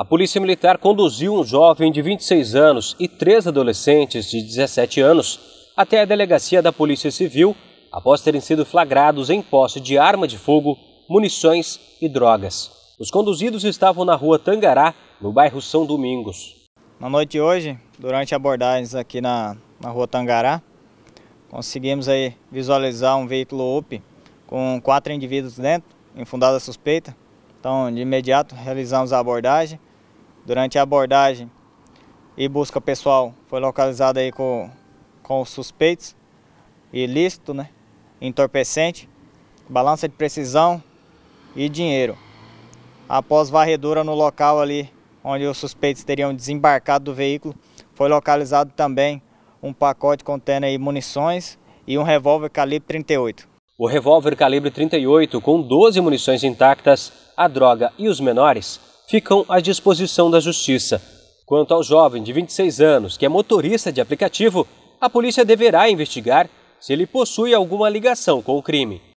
A Polícia Militar conduziu um jovem de 26 anos e três adolescentes de 17 anos até a delegacia da Polícia Civil após terem sido flagrados em posse de arma de fogo, munições e drogas. Os conduzidos estavam na rua Tangará, no bairro São Domingos. Na noite de hoje, durante abordagens aqui na, na rua Tangará, conseguimos aí visualizar um veículo UP com quatro indivíduos dentro, infundada suspeita. Então, de imediato, realizamos a abordagem Durante a abordagem e busca pessoal, foi localizado aí com, com os suspeitos, ilícito, né? entorpecente, balança de precisão e dinheiro. Após varredura no local ali onde os suspeitos teriam desembarcado do veículo, foi localizado também um pacote contendo aí munições e um revólver calibre 38. O revólver calibre 38 com 12 munições intactas, a droga e os menores ficam à disposição da Justiça. Quanto ao jovem de 26 anos, que é motorista de aplicativo, a polícia deverá investigar se ele possui alguma ligação com o crime.